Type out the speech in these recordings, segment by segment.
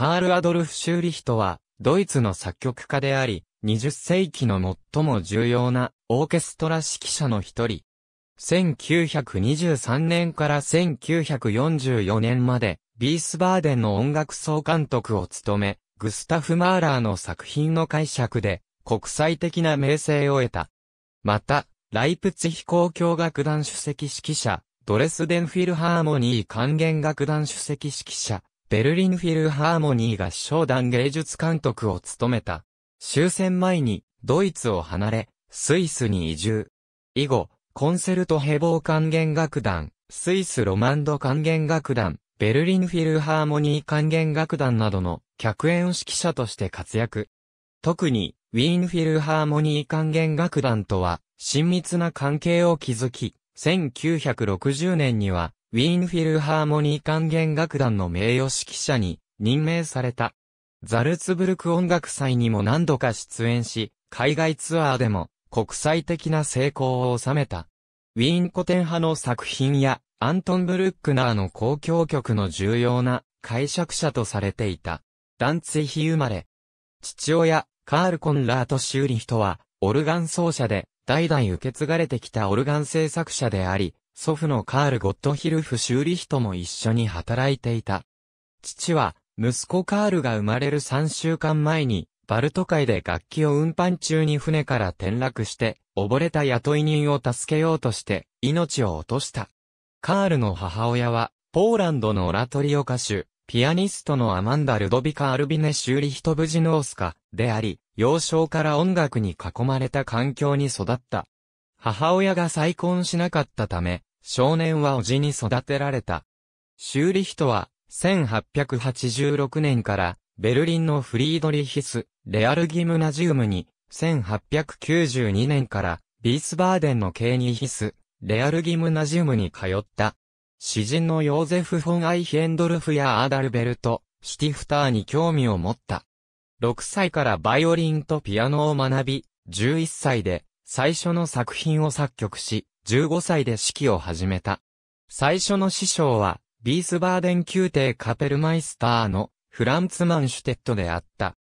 カール・アドルフ・シューリヒトは、ドイツの作曲家であり、20世紀の最も重要なオーケストラ指揮者の一人。1923年から1944年まで、ビースバーデンの音楽総監督を務め、グスタフ・マーラーの作品の解釈で、国際的な名声を得た。また、ライプツヒ交響楽団主席指揮者、ドレスデンフィルハーモニー管弦楽団主席指揮者、ベルリンフィルハーモニー合唱団芸術監督を務めた。終戦前にドイツを離れ、スイスに移住。以後、コンセルトヘボー管弦楽団、スイスロマンド管弦楽団、ベルリンフィルハーモニー管弦楽団などの客演指揮者として活躍。特に、ウィーンフィルハーモニー管弦楽団とは、親密な関係を築き、1960年には、ウィーンフィルハーモニー管弦楽団の名誉指揮者に任命された。ザルツブルク音楽祭にも何度か出演し、海外ツアーでも国際的な成功を収めた。ウィーン古典派の作品やアントン・ブルックナーの交響曲の重要な解釈者とされていた。ダンツイヒ生まれ。父親、カール・コンラート・シューリヒトは、オルガン奏者で、代々受け継がれてきたオルガン製作者であり、祖父のカール・ゴットヒルフ・シューリヒトも一緒に働いていた。父は、息子カールが生まれる3週間前に、バルト海で楽器を運搬中に船から転落して、溺れた雇い人を助けようとして、命を落とした。カールの母親は、ポーランドのオラトリオ歌手、ピアニストのアマンダ・ルドビカ・アルビネ・シューリヒト・ブジノースカであり、幼少から音楽に囲まれた環境に育った。母親が再婚しなかったため、少年は叔父に育てられた。シューリヒトは、1886年から、ベルリンのフリードリヒス・レアルギムナジウムに、1892年から、ビースバーデンのケーニヒス・レアルギムナジウムに通った。詩人のヨーゼフ・フォン・アイヒェンドルフやアーダルベルト・シティフターに興味を持った。6歳からバイオリンとピアノを学び、11歳で最初の作品を作曲し、15歳で指揮を始めた。最初の師匠は、ビースバーデン宮廷カペルマイスターのフランツマンシュテットであった。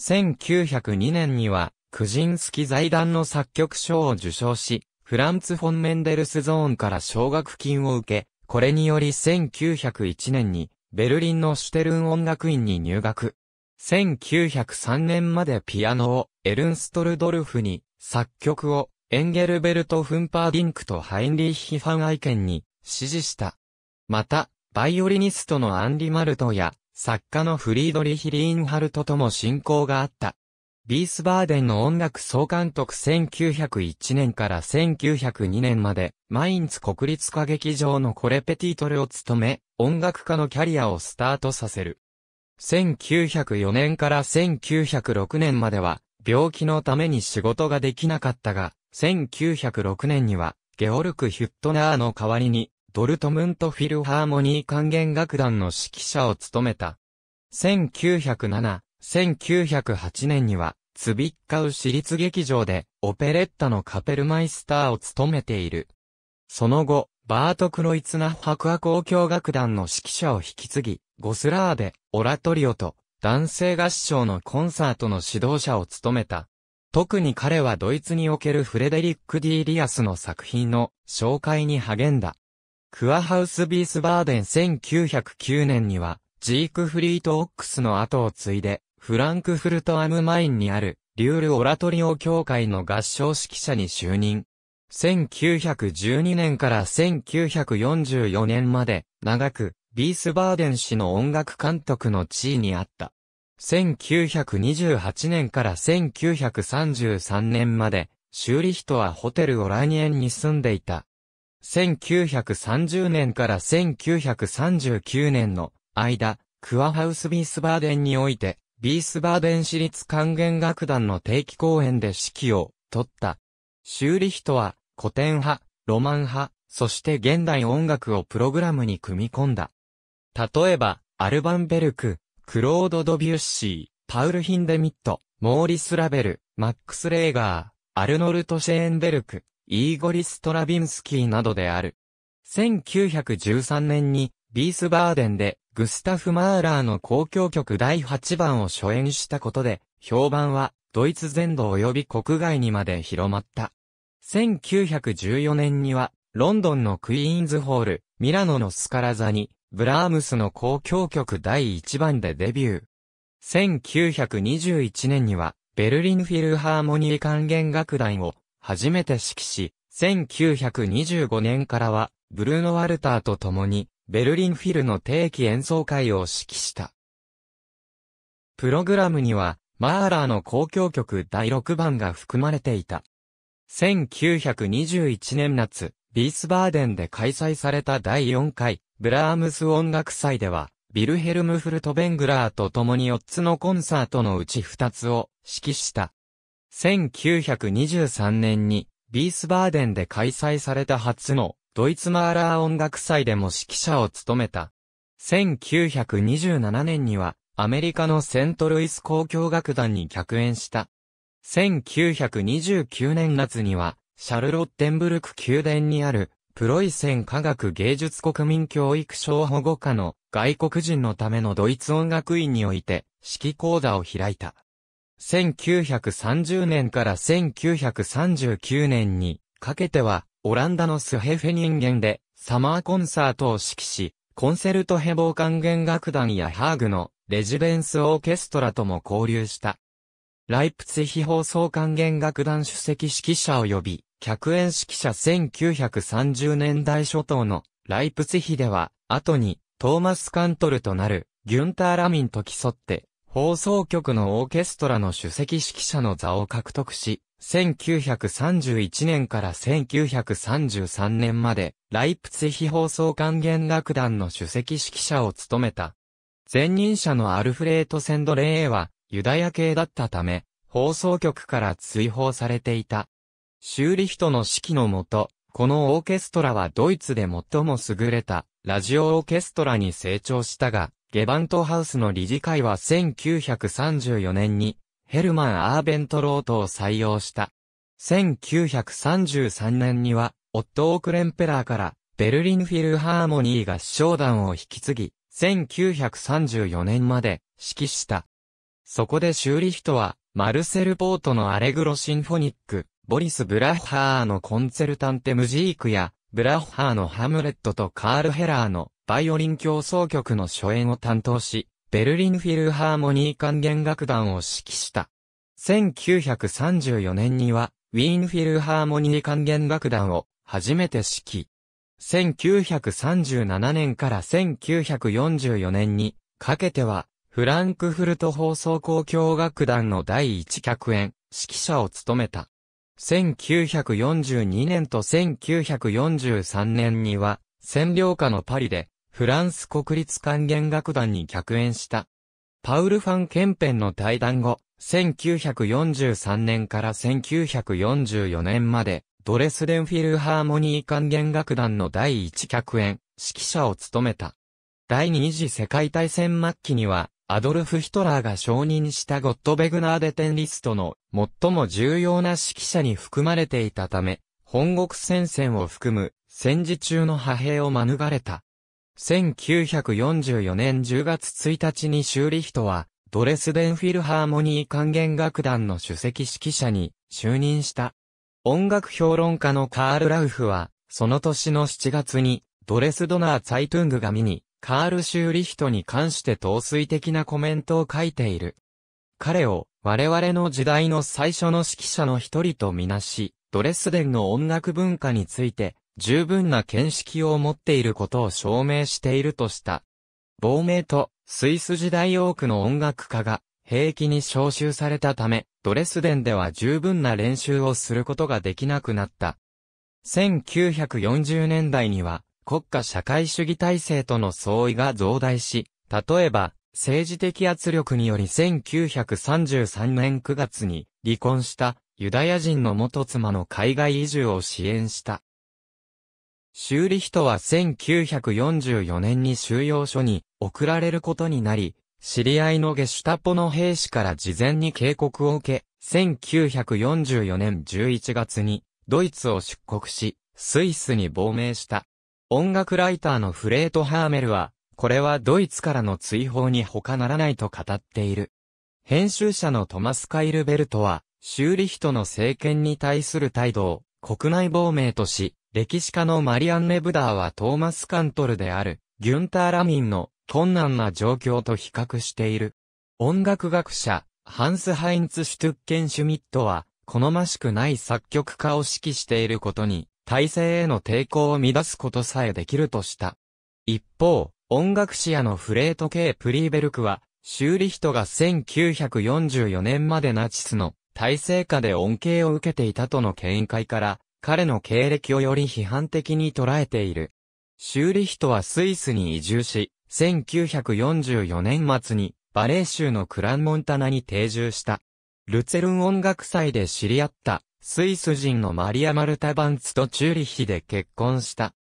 1902年には、クジンスキ財団の作曲賞を受賞し、フランツ・フォン・メンデルスゾーンから奨学金を受け、これにより1901年に、ベルリンのシュテルン音楽院に入学。1903年までピアノをエルンストルドルフに作曲をエンゲルベルト・フンパーディンクとハインリーヒ・ファン・アイケンに支持した。また、バイオリニストのアンリ・マルトや、作家のフリードリヒ・リーンハルトとも親交があった。ビースバーデンの音楽総監督1901年から1902年まで、マインツ国立歌劇場のコレペティトルを務め、音楽家のキャリアをスタートさせる。1904年から1906年までは、病気のために仕事ができなかったが、1906年には、ゲオルク・ヒュットナーの代わりに、ドルトムント・フィルハーモニー管弦楽団の指揮者を務めた。1907、1908年には、ツビッカウ市立劇場で、オペレッタのカペルマイスターを務めている。その後、バート・クロイツナ・クア交響楽団の指揮者を引き継ぎ、ゴスラーで、オラトリオと、男性合唱のコンサートの指導者を務めた。特に彼はドイツにおけるフレデリック・ディ・リアスの作品の紹介に励んだ。クアハウス・ビースバーデン1909年には、ジークフリート・オックスの後を継いで、フランクフルト・アム・マインにある、リュール・オラトリオ協会の合唱指揮者に就任。1912年から1944年まで、長く、ビースバーデン氏の音楽監督の地位にあった。1928年から1933年まで、シューリヒトはホテルオラニエンに住んでいた。1930年から1939年の間、クアハウスビースバーデンにおいて、ビースバーデン市立管弦楽団の定期公演で指揮を取った。シューリヒトは古典派、ロマン派、そして現代音楽をプログラムに組み込んだ。例えば、アルバンベルク、クロード・ドビュッシー、パウル・ヒンデミット、モーリス・ラベル、マックス・レーガー、アルノルト・シェーンベルク、イーゴリス・トラビンスキーなどである。1913年に、ビースバーデンで、グスタフ・マーラーの公共曲第8番を初演したことで、評判は、ドイツ全土及び国外にまで広まった。1914年には、ロンドンのクイーンズホール、ミラノのスカラ座に、ブラームスの交響曲第1番でデビュー。1921年には、ベルリンフィルハーモニー管弦楽団を初めて指揮し、1925年からは、ブルーノ・ワルターと共に、ベルリンフィルの定期演奏会を指揮した。プログラムには、マーラーの交響曲第6番が含まれていた。1921年夏、ビースバーデンで開催された第4回ブラームス音楽祭では、ビルヘルム・フルトベングラーと共に4つのコンサートのうち2つを指揮した。1923年にビースバーデンで開催された初のドイツマーラー音楽祭でも指揮者を務めた。1927年にはアメリカのセントルイス交響楽団に客演した。1929年夏にはシャルロッテンブルク宮殿にあるプロイセン科学芸術国民教育省保護課の外国人のためのドイツ音楽院において指揮講座を開いた。1930年から1939年にかけてはオランダのスヘフェ人間でサマーコンサートを指揮し、コンセルトヘボー管弦楽団やハーグのレジデンスオーケストラとも交流した。ライプツヒ放送管弦楽団主席指揮者呼び客演指揮者1930年代初頭のライプツヒでは、後にトーマス・カントルとなるギュンター・ラミンと競って、放送局のオーケストラの首席指揮者の座を獲得し、1931年から1933年まで、ライプツヒ放送管弦楽団の首席指揮者を務めた。前任者のアルフレート・センドレーは、ユダヤ系だったため、放送局から追放されていた。シューリヒトの指揮のもと、このオーケストラはドイツで最も優れたラジオオーケストラに成長したが、ゲバントハウスの理事会は1934年にヘルマン・アーベントロートを採用した。1933年には、オット・オークレンペラーからベルリン・フィルハーモニーが唱団を引き継ぎ、1934年まで指揮した。そこで修理人は、マルセル・ポートのアレグロ・シンフォニック、ボリス・ブラッハーのコンセルタンテ・ムジークや、ブラッハーのハムレットとカール・ヘラーのバイオリン競争曲の初演を担当し、ベルリンフィルハーモニー管弦楽団を指揮した。1934年には、ウィーンフィルハーモニー管弦楽団を初めて指揮。1937年から1944年にかけては、フランクフルト放送交響楽団の第一客演、指揮者を務めた。1942年と1943年には、占領下のパリで、フランス国立管弦楽団に客演した。パウル・ファン・ケンペンの対談後、1943年から1944年まで、ドレスデンフィルハーモニー管弦楽団の第一客演、指揮者を務めた。第二次世界大戦末期には、アドルフ・ヒトラーが承認したゴットベグナーデテンリストの最も重要な指揮者に含まれていたため、本国戦線を含む戦時中の派兵を免れた。1944年10月1日に修理人は、ドレスデンフィルハーモニー管弦楽団の首席指揮者に就任した。音楽評論家のカール・ラウフは、その年の7月に、ドレスドナー・ツァイトゥングが見に、カール・シューリヒトに関して陶酔的なコメントを書いている。彼を我々の時代の最初の指揮者の一人とみなし、ドレスデンの音楽文化について十分な見識を持っていることを証明しているとした。亡命とスイス時代多くの音楽家が兵器に召集されたため、ドレスデンでは十分な練習をすることができなくなった。1940年代には、国家社会主義体制との相違が増大し、例えば、政治的圧力により1933年9月に離婚したユダヤ人の元妻の海外移住を支援した。修理人は1944年に収容所に送られることになり、知り合いのゲシュタポの兵士から事前に警告を受け、1944年11月にドイツを出国し、スイスに亡命した。音楽ライターのフレート・ハーメルは、これはドイツからの追放に他ならないと語っている。編集者のトマス・カイルベルトは、シューリヒトの政権に対する態度を国内亡命とし、歴史家のマリアンネ・ブダーはトーマス・カントルである、ギュンター・ラミンの困難な状況と比較している。音楽学者、ハンス・ハインツ・シュトゥッケン・シュミットは、好ましくない作曲家を指揮していることに体制への抵抗を乱すことさえできるとした。一方、音楽史家のフレート・系プリーベルクは、修理人が1944年までナチスの体制下で恩恵を受けていたとの見解から、彼の経歴をより批判的に捉えている。修理人はスイスに移住し、1944年末にバレー州のクランモンタナに定住した。ルツェルン音楽祭で知り合ったスイス人のマリア・マルタ・バンツとチューリッヒで結婚した。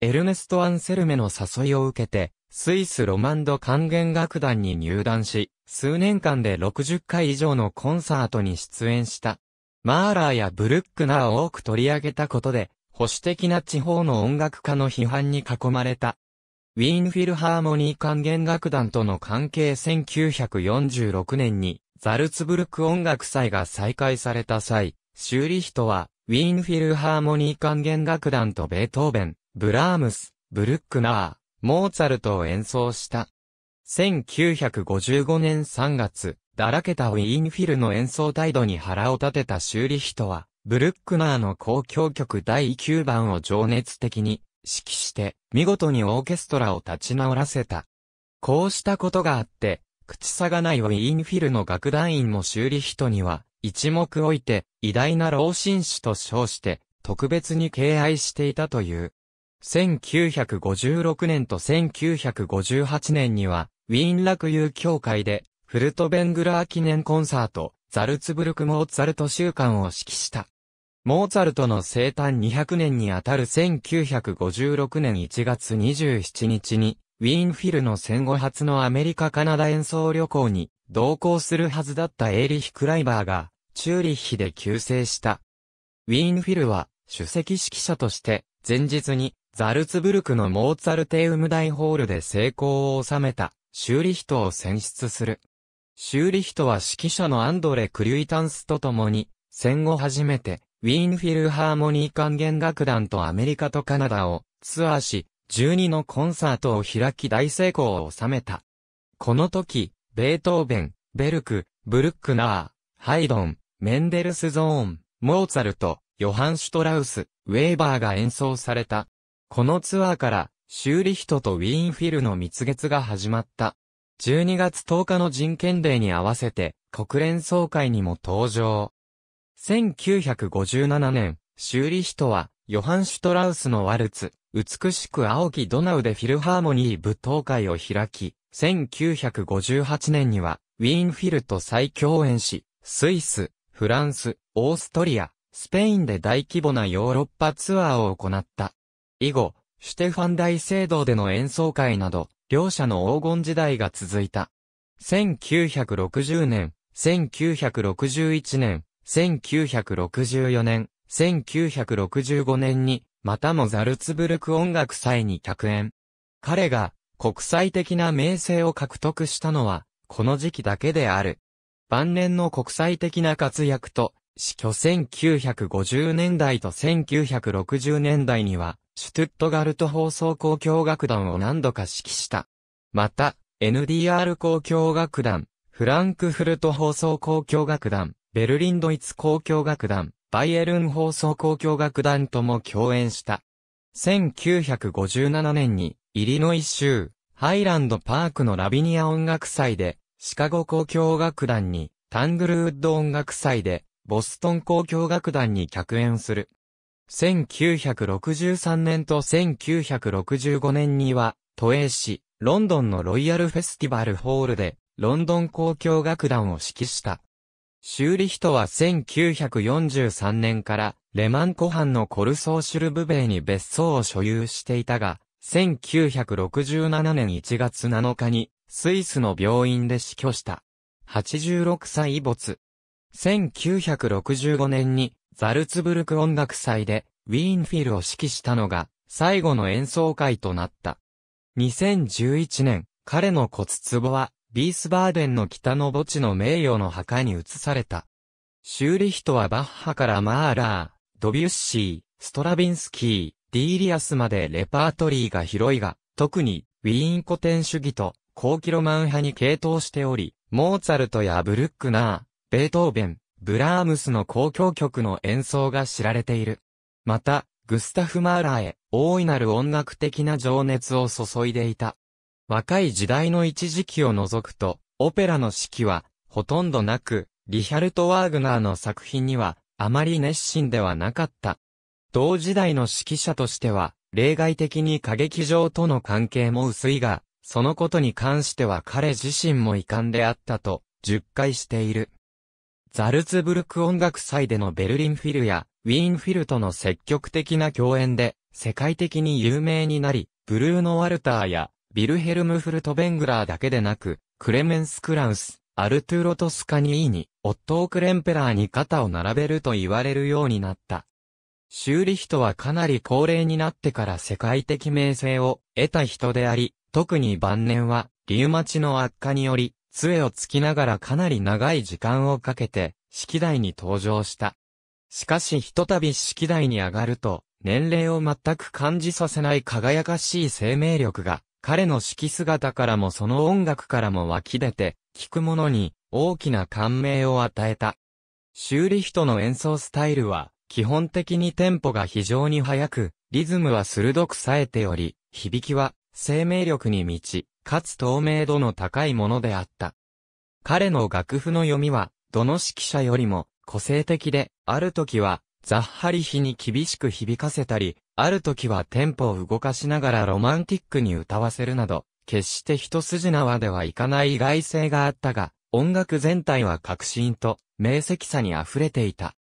エルネスト・アンセルメの誘いを受けて、スイスロマンド管弦楽団に入団し、数年間で60回以上のコンサートに出演した。マーラーやブルックナーを多く取り上げたことで、保守的な地方の音楽家の批判に囲まれた。ウィーンフィルハーモニー管弦楽団との関係1946年にザルツブルク音楽祭が再開された際、修理人は、ウィーンフィルハーモニー管弦楽団とベートーベン、ブラームス、ブルックナー、モーツァルトを演奏した。1955年3月、だらけたウィーンフィルの演奏態度に腹を立てた修理人は、ブルックナーの交響曲第9番を情熱的に指揮して、見事にオーケストラを立ち直らせた。こうしたことがあって、口さがないウィーンフィルの楽団員も修理人には、一目置いて、偉大な老紳士と称して、特別に敬愛していたという。1956年と1958年には、ウィーンユ友協会で、フルトベングラー記念コンサート、ザルツブルク・モーツァルト週間を指揮した。モーツァルトの生誕200年にあたる1956年1月27日に、ウィーンフィルの戦後初のアメリカカナダ演奏旅行に同行するはずだったエーリヒ・クライバーが、チューリッヒで救世した。ウィーンフィルは、主席指揮者として、前日に、ザルツブルクのモーツァルテウム大ホールで成功を収めた、シューリヒトを選出する。シューリヒトは指揮者のアンドレ・クリュイタンスと共に、戦後初めて、ウィーンフィルハーモニー管弦楽団とアメリカとカナダをツアーし、12のコンサートを開き大成功を収めた。この時、ベートーベン、ベルク、ブルックナー、ハイドン、メンデルスゾーン、モーツァルト、ヨハン・シュトラウス、ウェーバーが演奏された。このツアーから、シューリヒトとウィーンフィルの蜜月が始まった。12月10日の人権デーに合わせて、国連総会にも登場。1957年、シューリヒトは、ヨハン・シュトラウスのワルツ、美しく青きドナウでフィルハーモニー舞踏会を開き、1958年には、ウィーンフィルと再共演し、スイス、フランス、オーストリア、スペインで大規模なヨーロッパツアーを行った。以後、シュテファン大聖堂での演奏会など、両者の黄金時代が続いた。1960年、1961年、1964年、1965年に、またもザルツブルク音楽祭に客演。彼が国際的な名声を獲得したのは、この時期だけである。晩年の国際的な活躍と、死去1950年代と1960年代には、シュトゥットガルト放送交響楽団を何度か指揮した。また、NDR 交響楽団、フランクフルト放送交響楽団、ベルリンドイツ交響楽団、バイエルン放送交響楽団とも共演した。1957年に、イリノイ州、ハイランドパークのラビニア音楽祭で、シカゴ交響楽団に、タングルウッド音楽祭で、ボストン交響楽団に客演する。1963年と1965年には、都営市、ロンドンのロイヤルフェスティバルホールで、ロンドン交響楽団を指揮した。修理人は1943年からレマン湖畔のコルソーシュルブベイに別荘を所有していたが、1967年1月7日にスイスの病院で死去した。86歳没。1965年にザルツブルク音楽祭でウィーンフィルを指揮したのが最後の演奏会となった。2011年、彼の骨壺はビースバーデンの北の墓地の名誉の墓に移された。シューリヒはバッハからマーラー、ドビュッシー、ストラビンスキー、ディーリアスまでレパートリーが広いが、特にウィーン古典主義と高キロマン派に傾倒しており、モーツァルトやブルックナー、ベートーベン、ブラームスの公共曲の演奏が知られている。また、グスタフ・マーラーへ大いなる音楽的な情熱を注いでいた。若い時代の一時期を除くと、オペラの指揮は、ほとんどなく、リヒャルト・ワーグナーの作品には、あまり熱心ではなかった。同時代の指揮者としては、例外的に歌劇場との関係も薄いが、そのことに関しては彼自身も遺憾であったと、述回している。ザルツブルク音楽祭でのベルリンフィルや、ウィーンフィルとの積極的な共演で、世界的に有名になり、ブルーノ・ワルターや、ビルヘルム・フルト・ベングラーだけでなく、クレメンス・クラウス、アルトゥーロ・トスカニーニ、オットー・クレンペラーに肩を並べると言われるようになった。修理人はかなり高齢になってから世界的名声を得た人であり、特に晩年は、リウマチの悪化により、杖をつきながらかなり長い時間をかけて、式台に登場した。しかしひとたび式台に上がると、年齢を全く感じさせない輝かしい生命力が彼の色姿からもその音楽からも湧き出て、聴く者に大きな感銘を与えた。修理人の演奏スタイルは、基本的にテンポが非常に速く、リズムは鋭く冴えており、響きは生命力に満ち、かつ透明度の高いものであった。彼の楽譜の読みは、どの指揮者よりも個性的で、ある時はザッハリヒに厳しく響かせたり、ある時はテンポを動かしながらロマンティックに歌わせるなど、決して一筋縄ではいかない意外性があったが、音楽全体は革新と、明晰さに溢れていた。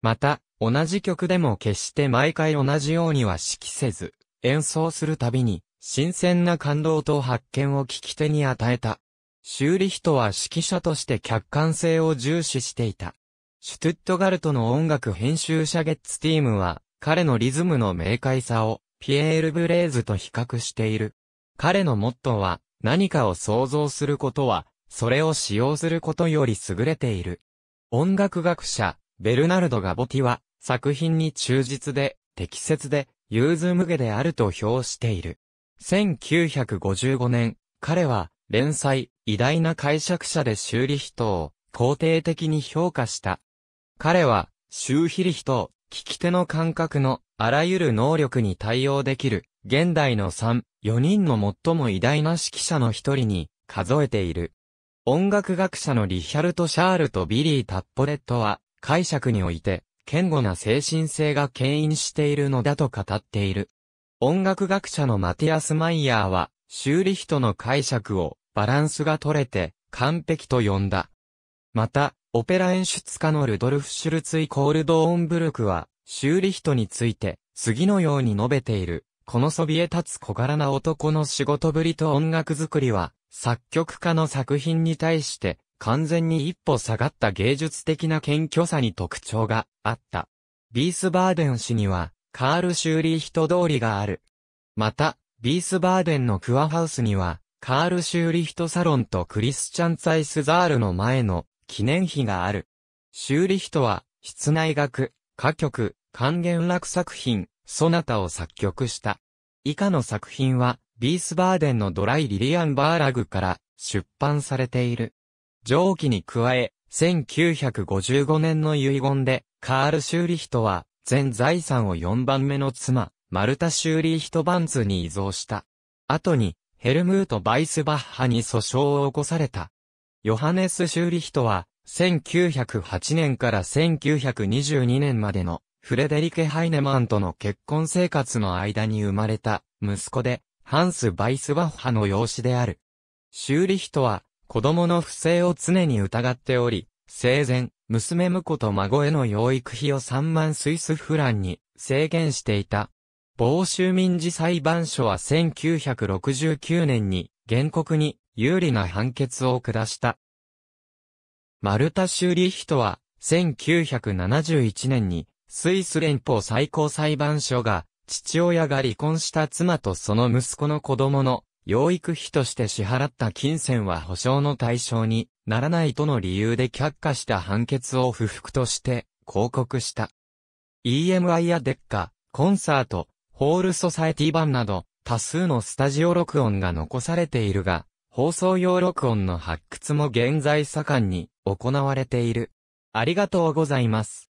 また、同じ曲でも決して毎回同じようには指揮せず、演奏するたびに、新鮮な感動と発見を聞き手に与えた。修理人は指揮者として客観性を重視していた。シュトゥットガルトの音楽編集者ゲッツティームは、彼のリズムの明快さを、ピエール・ブレーズと比較している。彼のモットーは、何かを想像することは、それを使用することより優れている。音楽学者、ベルナルド・ガボティは、作品に忠実で、適切で、融通無下であると評している。1955年、彼は、連載、偉大な解釈者で修理人を、肯定的に評価した。彼は、周リヒと、聞き手の感覚のあらゆる能力に対応できる、現代の3、4人の最も偉大な指揮者の一人に数えている。音楽学者のリヒャルト・シャールとビリー・タッポレットは、解釈において、堅固な精神性が牽引しているのだと語っている。音楽学者のマティアス・マイヤーは、リヒとの解釈を、バランスが取れて、完璧と呼んだ。また、オペラ演出家のルドルフ・シュルツイ・コールドーンブルクは、シューリヒトについて、次のように述べている。このそびえ立つ小柄な男の仕事ぶりと音楽作りは、作曲家の作品に対して、完全に一歩下がった芸術的な謙虚さに特徴があった。ビースバーデン氏には、カール・シューリヒト通りがある。また、ビースバーデンのクアハウスには、カール・シューリヒトサロンとクリスチャン・ツァイスザールの前の記念碑がある。修理人は、室内楽、歌曲、還元楽作品、そなたを作曲した。以下の作品は、ビースバーデンのドライ・リリアン・バーラグから出版されている。上記に加え、1955年の遺言で、カール・シューリヒトは、全財産を4番目の妻、マルタ・シューリヒト・バンに依存した。後に、ヘルムート・バイスバッハに訴訟を起こされた。ヨハネス・シューリヒトは、1908年から1922年までのフレデリケ・ハイネマンとの結婚生活の間に生まれた息子で、ハンス・バイスバッハの養子である。シューリヒトは、子供の不正を常に疑っており、生前、娘婿と孫への養育費を3万スイスフランに制限していた。某州民事裁判所は1969年に原告に有利な判決を下した。マルタ・シュリヒトは、1971年に、スイス連邦最高裁判所が、父親が離婚した妻とその息子の子供の養育費として支払った金銭は保証の対象にならないとの理由で却下した判決を不服として広告した。EMI やデッカ、コンサート、ホールソサエティ版など多数のスタジオ録音が残されているが、放送用録音の発掘も現在盛んに行われている。ありがとうございます。